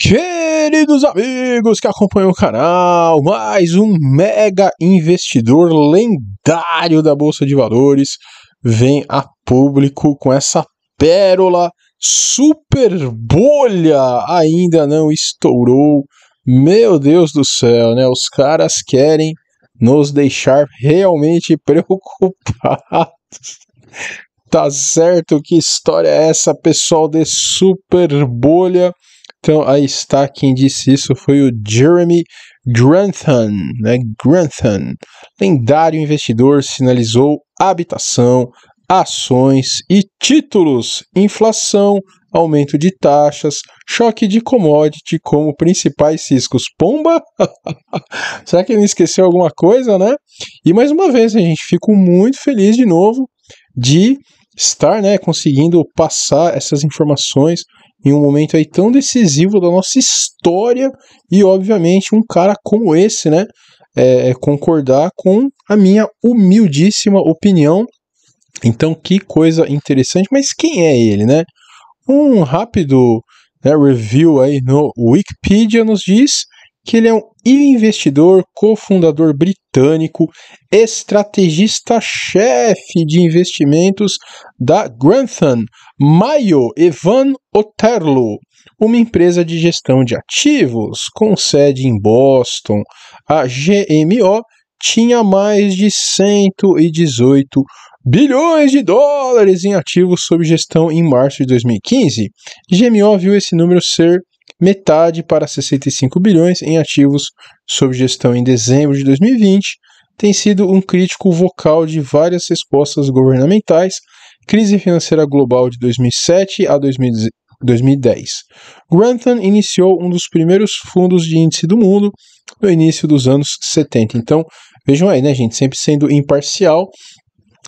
Queridos amigos que acompanham o canal, mais um mega investidor lendário da Bolsa de Valores vem a público com essa pérola super bolha ainda não estourou. Meu Deus do céu, né? Os caras querem nos deixar realmente preocupados. tá certo que história é essa, pessoal de super bolha? Então, aí está quem disse isso foi o Jeremy Grantham, né? Grantham, lendário investidor, sinalizou habitação, ações e títulos, inflação, aumento de taxas, choque de commodity como principais ciscos. Pomba? Será que ele esqueceu alguma coisa, né? E mais uma vez, a gente fica muito feliz de novo de estar, né, conseguindo passar essas informações em um momento aí tão decisivo da nossa história e, obviamente, um cara como esse, né, é, é, concordar com a minha humildíssima opinião. Então, que coisa interessante. Mas quem é ele, né? Um rápido né, review aí no Wikipedia nos diz que ele é um e investidor, cofundador britânico, estrategista-chefe de investimentos da Grantham Mayo Evan Oterlo, uma empresa de gestão de ativos com sede em Boston. A GMO tinha mais de 118 bilhões de dólares em ativos sob gestão em março de 2015. GMO viu esse número ser metade para 65 bilhões em ativos sob gestão em dezembro de 2020, tem sido um crítico vocal de várias respostas governamentais, crise financeira global de 2007 a 2010. Grantham iniciou um dos primeiros fundos de índice do mundo no início dos anos 70. Então, vejam aí, né, gente, sempre sendo imparcial.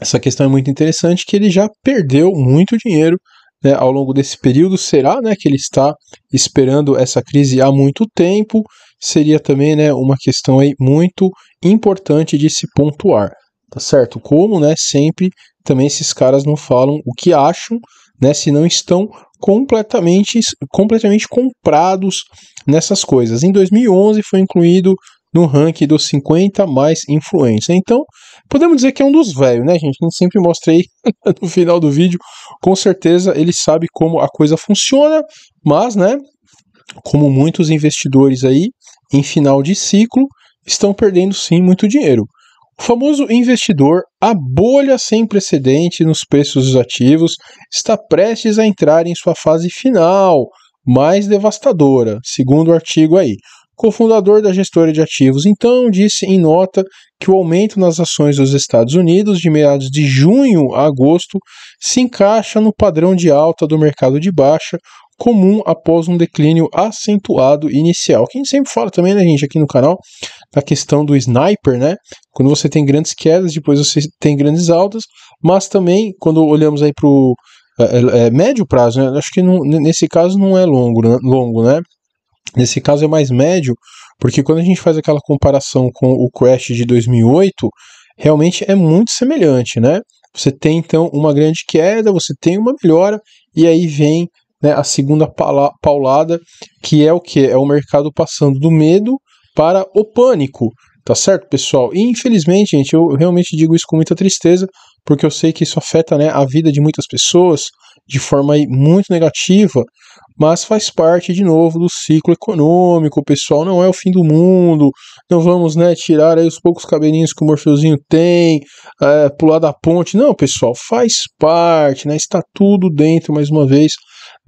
Essa questão é muito interessante que ele já perdeu muito dinheiro né, ao longo desse período. Será né, que ele está esperando essa crise há muito tempo? Seria também né, uma questão aí muito importante de se pontuar, tá certo? Como né, sempre também esses caras não falam o que acham, né, se não estão completamente, completamente comprados nessas coisas. Em 2011 foi incluído no ranking dos 50 mais influentes. Então, podemos dizer que é um dos velhos, né, gente? Como sempre mostrei no final do vídeo, com certeza ele sabe como a coisa funciona, mas, né, como muitos investidores aí em final de ciclo, estão perdendo sim muito dinheiro. O famoso investidor, a bolha sem precedente nos preços dos ativos, está prestes a entrar em sua fase final, mais devastadora, segundo o artigo aí cofundador da gestora de ativos, então disse em nota que o aumento nas ações dos Estados Unidos de meados de junho a agosto se encaixa no padrão de alta do mercado de baixa, comum após um declínio acentuado inicial. Quem sempre fala também, né, gente, aqui no canal, da questão do sniper, né? Quando você tem grandes quedas, depois você tem grandes altas, mas também quando olhamos aí para o é, é, médio prazo, né? Acho que não, nesse caso não é longo, né, longo, né? Nesse caso é mais médio, porque quando a gente faz aquela comparação com o crash de 2008, realmente é muito semelhante, né? Você tem então uma grande queda, você tem uma melhora e aí vem né, a segunda paulada, que é o que? É o mercado passando do medo para o pânico, tá certo, pessoal? E infelizmente, gente, eu realmente digo isso com muita tristeza, porque eu sei que isso afeta né, a vida de muitas pessoas, de forma muito negativa, mas faz parte de novo do ciclo econômico, pessoal, não é o fim do mundo, não vamos, né, tirar aí os poucos cabelinhos que o Morfeuzinho tem, é, pular da ponte, não, pessoal, faz parte, né, está tudo dentro, mais uma vez,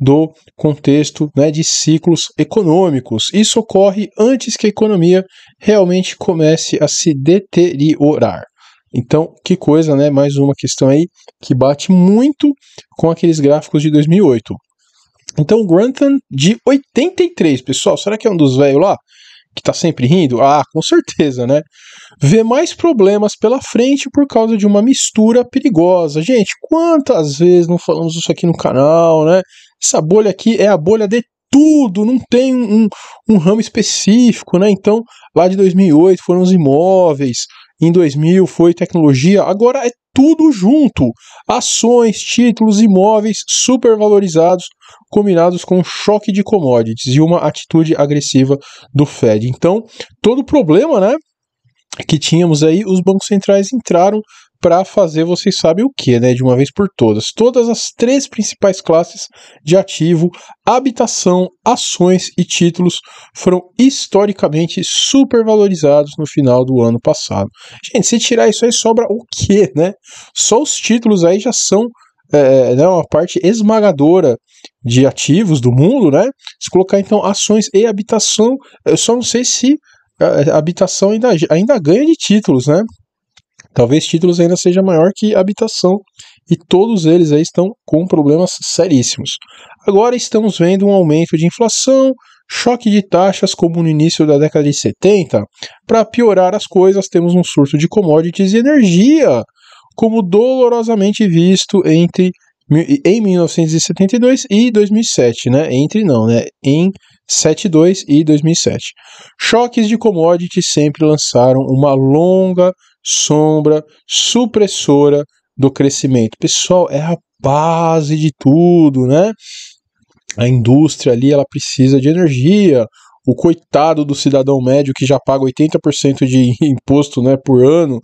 do contexto né, de ciclos econômicos. Isso ocorre antes que a economia realmente comece a se deteriorar. Então, que coisa, né? Mais uma questão aí que bate muito com aqueles gráficos de 2008. Então, Grantham de 83, pessoal, será que é um dos velhos lá? Que tá sempre rindo? Ah, com certeza, né? Vê mais problemas pela frente por causa de uma mistura perigosa. Gente, quantas vezes não falamos isso aqui no canal, né? Essa bolha aqui é a bolha de tudo, não tem um, um, um ramo específico, né? Então, lá de 2008 foram os imóveis, em 2000 foi tecnologia, agora é tudo junto. Ações, títulos, imóveis supervalorizados, combinados com um choque de commodities e uma atitude agressiva do Fed. Então, todo o problema, né, que tínhamos aí, os bancos centrais entraram para fazer vocês sabem o que, né? De uma vez por todas. Todas as três principais classes de ativo, habitação, ações e títulos foram historicamente supervalorizados no final do ano passado. Gente, se tirar isso aí, sobra o que, né? Só os títulos aí já são é, né, uma parte esmagadora de ativos do mundo, né? Se colocar então ações e habitação, eu só não sei se a é, habitação ainda, ainda ganha de títulos, né? Talvez títulos ainda seja maior que habitação, e todos eles aí estão com problemas seríssimos. Agora estamos vendo um aumento de inflação, choque de taxas como no início da década de 70. Para piorar as coisas, temos um surto de commodities e energia, como dolorosamente visto entre em 1972 e 2007, né? Entre não, né? Em 72 e 2007. Choques de commodities sempre lançaram uma longa sombra supressora do crescimento. Pessoal, é a base de tudo, né? A indústria ali, ela precisa de energia. O coitado do cidadão médio que já paga 80% de imposto, né, por ano,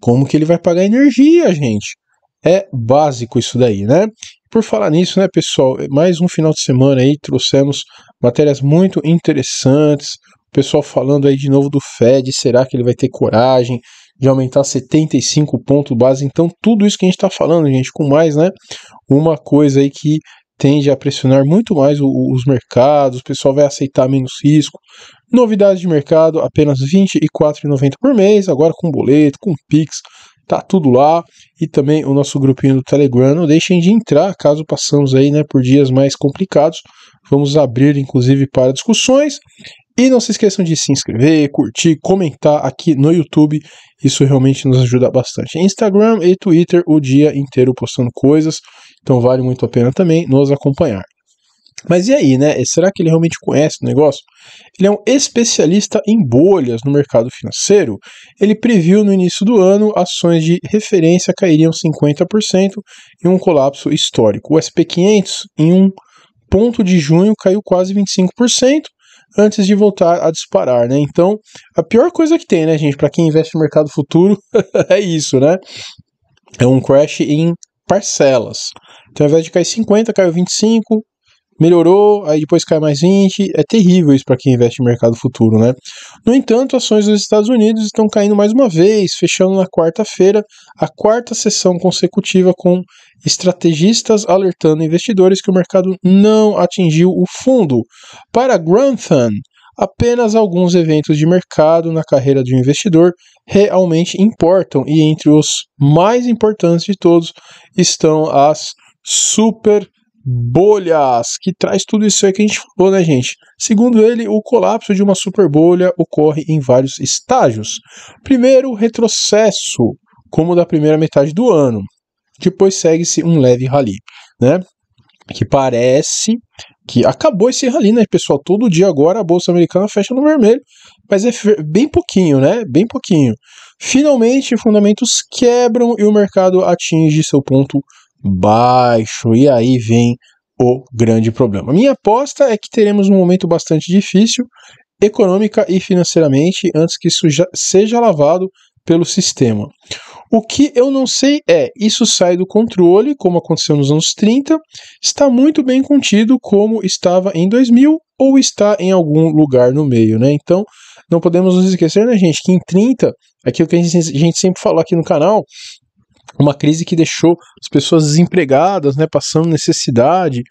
como que ele vai pagar energia, gente? É básico isso daí, né? Por falar nisso, né, pessoal, mais um final de semana aí trouxemos matérias muito interessantes. O pessoal falando aí de novo do Fed, será que ele vai ter coragem? de aumentar 75 pontos base. Então, tudo isso que a gente está falando, gente, com mais, né? Uma coisa aí que tende a pressionar muito mais os mercados, o pessoal vai aceitar menos risco. Novidades de mercado, apenas R$ 24,90 por mês, agora com boleto, com Pix, tá tudo lá. E também o nosso grupinho do Telegram, não deixem de entrar caso passamos aí, né, por dias mais complicados. Vamos abrir inclusive para discussões. E não se esqueçam de se inscrever, curtir, comentar aqui no YouTube. Isso realmente nos ajuda bastante. Instagram e Twitter o dia inteiro postando coisas. Então vale muito a pena também nos acompanhar. Mas e aí, né? Será que ele realmente conhece o negócio? Ele é um especialista em bolhas no mercado financeiro. Ele previu no início do ano ações de referência cairiam 50% em um colapso histórico. O SP500 em um ponto de junho caiu quase 25% antes de voltar a disparar, né? Então, a pior coisa que tem, né, gente, para quem investe no mercado futuro, é isso, né? É um crash em parcelas. Então, ao invés de cair 50, caiu 25, melhorou, aí depois cai mais 20. É terrível isso para quem investe em mercado futuro, né? No entanto, ações dos Estados Unidos estão caindo mais uma vez, fechando na quarta-feira a quarta sessão consecutiva com estrategistas alertando investidores que o mercado não atingiu o fundo. Para Grantham, apenas alguns eventos de mercado na carreira de um investidor realmente importam, e entre os mais importantes de todos estão as super bolhas, que traz tudo isso aí que a gente falou, né, gente? Segundo ele, o colapso de uma super bolha ocorre em vários estágios. Primeiro, retrocesso, como da primeira metade do ano. Depois segue-se um leve rally, né? Que parece que acabou esse rally, né, pessoal? Todo dia agora a bolsa americana fecha no vermelho, mas é bem pouquinho, né? Bem pouquinho. Finalmente, fundamentos quebram e o mercado atinge seu ponto baixo. E aí vem o grande problema. Minha aposta é que teremos um momento bastante difícil, econômica e financeiramente, antes que isso seja lavado pelo sistema. O que eu não sei é, isso sai do controle, como aconteceu nos anos 30, está muito bem contido como estava em 2000 ou está em algum lugar no meio, né? Então, não podemos nos esquecer, né, gente, que em 30, aquilo que a gente, a gente sempre falou aqui no canal, uma crise que deixou as pessoas desempregadas, né, passando necessidade.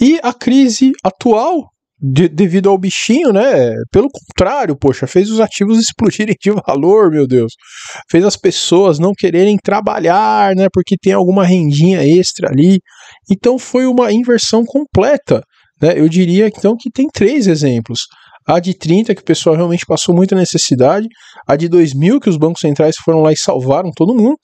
E a crise atual, de, devido ao bichinho, né, pelo contrário, poxa, fez os ativos explodirem de valor, meu Deus. Fez as pessoas não quererem trabalhar, né, porque tem alguma rendinha extra ali. Então foi uma inversão completa. Né? Eu diria então que tem três exemplos a de 30, que o pessoal realmente passou muita necessidade, a de 2000, que os bancos centrais foram lá e salvaram todo mundo,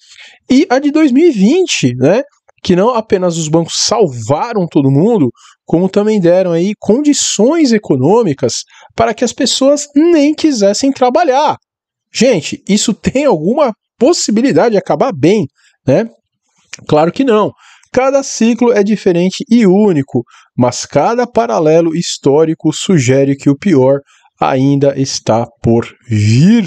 e a de 2020, né? Que não apenas os bancos salvaram todo mundo, como também deram aí condições econômicas para que as pessoas nem quisessem trabalhar. Gente, isso tem alguma possibilidade de acabar bem, né? Claro que não. Cada ciclo é diferente e único, mas cada paralelo histórico sugere que o pior ainda está por vir.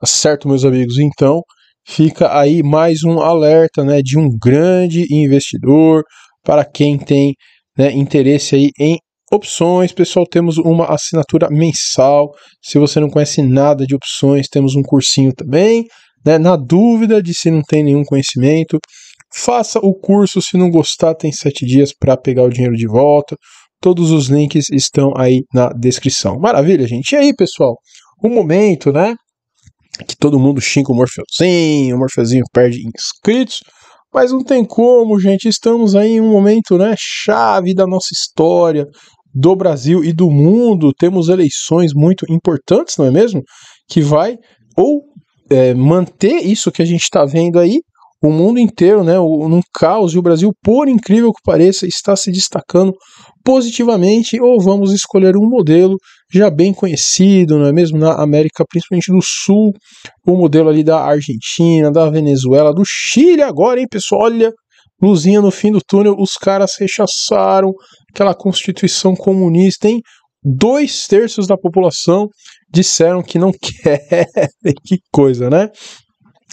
Tá certo, meus amigos? Então, fica aí mais um alerta né, de um grande investidor para quem tem né, interesse aí em opções. Pessoal, temos uma assinatura mensal. Se você não conhece nada de opções, temos um cursinho também. Né, na dúvida de se não tem nenhum conhecimento, Faça o curso, se não gostar, tem sete dias para pegar o dinheiro de volta. Todos os links estão aí na descrição. Maravilha, gente. E aí, pessoal? O um momento, né? Que todo mundo xinga o Morfeuzinho, o Morfeuzinho perde inscritos. Mas não tem como, gente. Estamos aí em um momento, né, chave da nossa história, do Brasil e do mundo. Temos eleições muito importantes, não é mesmo? Que vai ou é, manter isso que a gente está vendo aí, o mundo inteiro, né, num caos, e o Brasil, por incrível que pareça, está se destacando positivamente, ou vamos escolher um modelo já bem conhecido, não é mesmo? Na América, principalmente do Sul, o modelo ali da Argentina, da Venezuela, do Chile agora, hein, pessoal? Olha, luzinha no fim do túnel, os caras rechaçaram aquela constituição comunista, hein? Dois terços da população disseram que não querem, que coisa, né?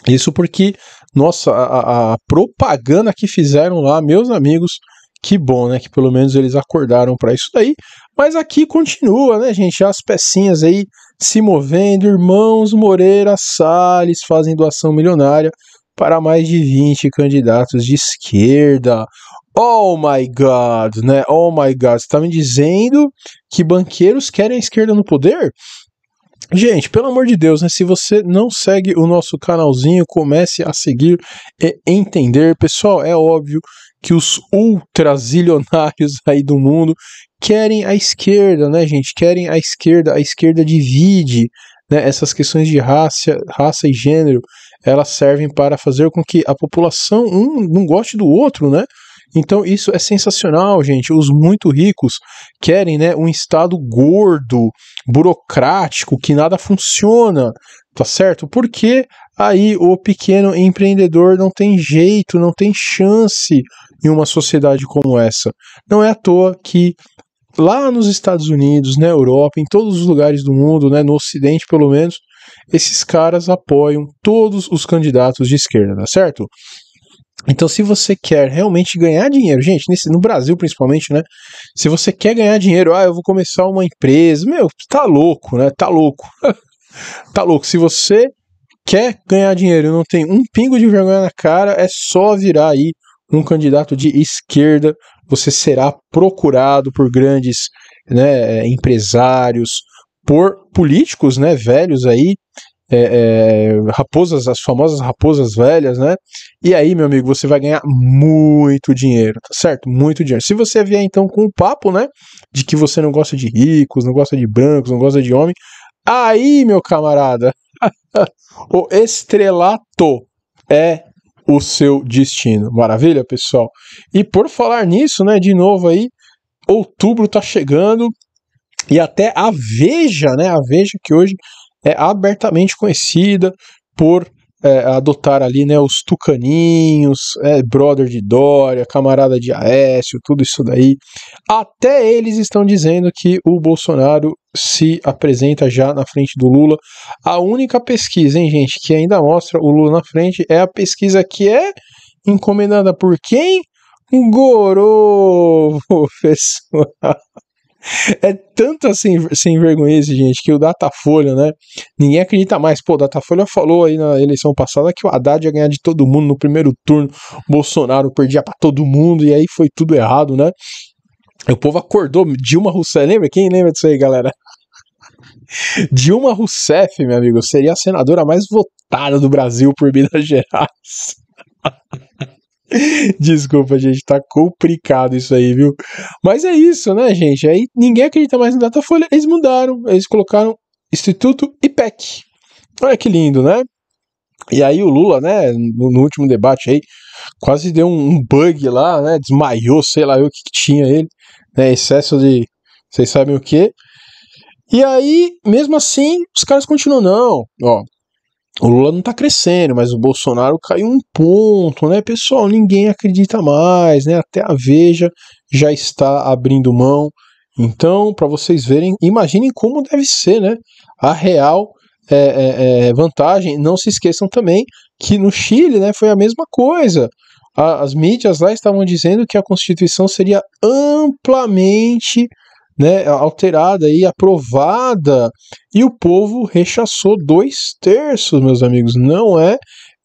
Isso porque nossa, a, a propaganda que fizeram lá, meus amigos, que bom, né? Que pelo menos eles acordaram para isso daí. Mas aqui continua, né, gente? As pecinhas aí se movendo. Irmãos Moreira Salles fazem doação milionária para mais de 20 candidatos de esquerda. Oh my God, né? Oh my God, você tá me dizendo que banqueiros querem a esquerda no poder? Gente, pelo amor de Deus, né? Se você não segue o nosso canalzinho, comece a seguir e entender. Pessoal, é óbvio que os ultrazilionários aí do mundo querem a esquerda, né, gente? Querem a esquerda. A esquerda divide né? essas questões de raça, raça e gênero. Elas servem para fazer com que a população um não goste do outro, né? Então isso é sensacional, gente. Os muito ricos querem, né, um estado gordo, burocrático, que nada funciona, tá certo? Porque aí o pequeno empreendedor não tem jeito, não tem chance em uma sociedade como essa. Não é à toa que lá nos Estados Unidos, na Europa, em todos os lugares do mundo, né, no Ocidente pelo menos, esses caras apoiam todos os candidatos de esquerda, tá certo? Então, se você quer realmente ganhar dinheiro, gente, nesse, no Brasil principalmente, né? Se você quer ganhar dinheiro, ah, eu vou começar uma empresa, meu, tá louco, né? Tá louco. tá louco. Se você quer ganhar dinheiro e não tem um pingo de vergonha na cara, é só virar aí um candidato de esquerda. Você será procurado por grandes né, empresários, por políticos né, velhos aí, é, é, raposas, as famosas raposas velhas, né? E aí, meu amigo, você vai ganhar muito dinheiro, tá certo? Muito dinheiro. Se você vier então com o papo, né, de que você não gosta de ricos, não gosta de brancos, não gosta de homem, aí, meu camarada, o estrelato é o seu destino. Maravilha, pessoal? E por falar nisso, né, de novo aí, outubro tá chegando e até a Veja, né, a Veja que hoje é abertamente conhecida por é, adotar ali né, os tucaninhos, é, brother de Dória, camarada de Aécio, tudo isso daí. Até eles estão dizendo que o Bolsonaro se apresenta já na frente do Lula. A única pesquisa, hein, gente, que ainda mostra o Lula na frente é a pesquisa que é encomendada por quem? Gorô, pessoal é tanta assim, sem, sem vergonhice, gente, que o Datafolha, né? Ninguém acredita mais. Pô, o Datafolha falou aí na eleição passada que o Haddad ia ganhar de todo mundo no primeiro turno, Bolsonaro perdia para todo mundo, e aí foi tudo errado, né? O povo acordou, Dilma Rousseff, lembra? Quem lembra disso aí, galera? Dilma Rousseff, meu amigo, seria a senadora mais votada do Brasil por Minas Gerais. Desculpa, gente, tá complicado isso aí, viu? Mas é isso, né, gente? Aí ninguém acredita mais no Datafolha, eles mudaram, eles colocaram Instituto IPEC. Olha que lindo, né? E aí o Lula, né, no, no último debate aí, quase deu um, um, bug lá, né, desmaiou, sei lá o que, que tinha ele, né, excesso de, vocês sabem o que. E aí, mesmo assim, os caras continuam, não, ó, o Lula não está crescendo, mas o Bolsonaro caiu um ponto, né? Pessoal, ninguém acredita mais, né? Até a Veja já está abrindo mão. Então, para vocês verem, imaginem como deve ser, né? A real é, é, é, vantagem. Não se esqueçam também que no Chile, né? Foi a mesma coisa. A, as mídias lá estavam dizendo que a Constituição seria amplamente né, alterada e aprovada, e o povo rechaçou dois terços, meus amigos. Não é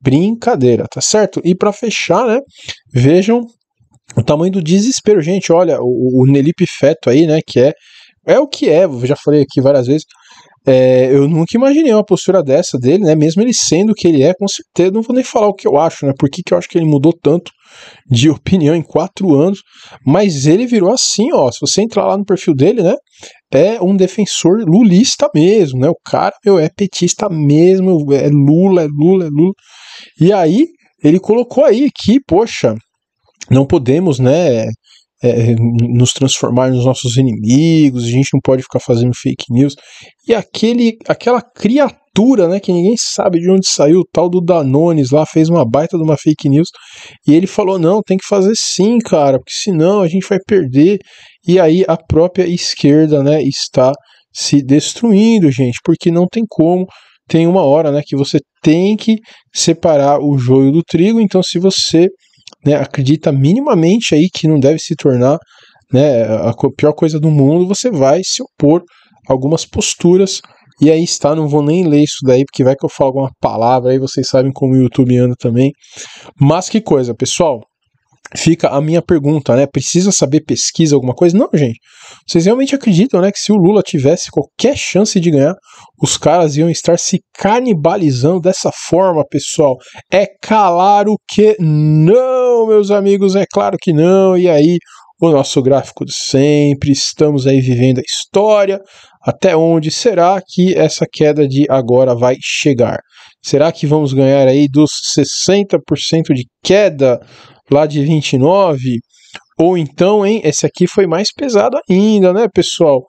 brincadeira, tá certo? E para fechar, né, vejam o tamanho do desespero, gente. Olha, o, o Nelipe Feto aí, né, que é é o que é, já falei aqui várias vezes, é, eu nunca imaginei uma postura dessa dele, né? Mesmo ele sendo o que ele é, com certeza não vou nem falar o que eu acho, né? Por que, que eu acho que ele mudou tanto de opinião em quatro anos, mas ele virou assim, ó. Se você entrar lá no perfil dele, né? É um defensor lulista mesmo, né? O cara, meu, é petista mesmo, é Lula, é Lula, é Lula. E aí, ele colocou aí que, poxa, não podemos, né? é, nos transformar nos nossos inimigos, a gente não pode ficar fazendo fake news. E aquele, aquela criatura, né, que ninguém sabe de onde saiu, o tal do Danones lá, fez uma baita de uma fake news, e ele falou, não, tem que fazer sim, cara, porque senão a gente vai perder. E aí a própria esquerda, né, está se destruindo, gente, porque não tem como tem uma hora né, que você tem que separar o joio do trigo. Então, se você né, acredita minimamente aí que não deve se tornar né, a pior coisa do mundo, você vai se opor a algumas posturas. E aí está, não vou nem ler isso daí, porque vai que eu falo alguma palavra, aí vocês sabem como o YouTube anda também. Mas que coisa, pessoal fica a minha pergunta, né? Precisa saber pesquisa, alguma coisa? Não, gente. Vocês realmente acreditam, né? Que se o Lula tivesse qualquer chance de ganhar, os caras iam estar se canibalizando dessa forma, pessoal? É claro que não, meus amigos, é claro que não. E aí, o nosso gráfico de sempre, estamos aí vivendo a história. Até onde será que essa queda de agora vai chegar? Será que vamos ganhar aí dos 60% de queda lá de 29, ou então, hein, esse aqui foi mais pesado ainda, né, pessoal?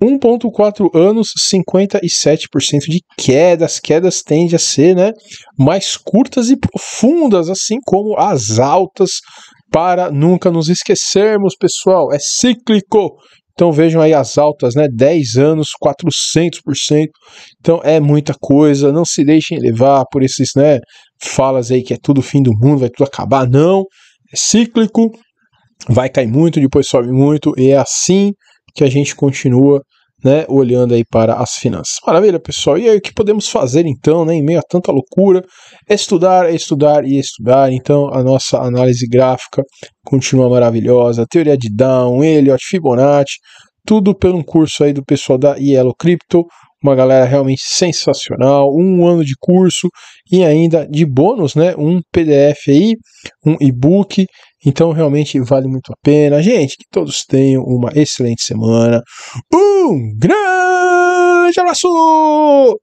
1,4 anos, 57% de quedas. quedas tendem a ser né, mais curtas e profundas, assim como as altas, para nunca nos esquecermos, pessoal. É cíclico. Então vejam aí as altas, né? 10 anos, 400%. Então é muita coisa. Não se deixem levar por esses, né? falas aí que é tudo fim do mundo, vai tudo acabar, não. É cíclico, vai cair muito, depois sobe muito, e é assim que a gente continua né, olhando aí para as finanças. Maravilha, pessoal. E aí, o que podemos fazer então, né, em meio a tanta loucura? É estudar, é estudar e estudar. Então, a nossa análise gráfica continua maravilhosa. Teoria de Down, Elliott, Fibonacci, tudo pelo curso aí do pessoal da Yellow Crypto uma galera realmente sensacional, um ano de curso e ainda de bônus, né? Um PDF aí, um e-book. Então realmente vale muito a pena. Gente, que todos tenham uma excelente semana. Um grande abraço!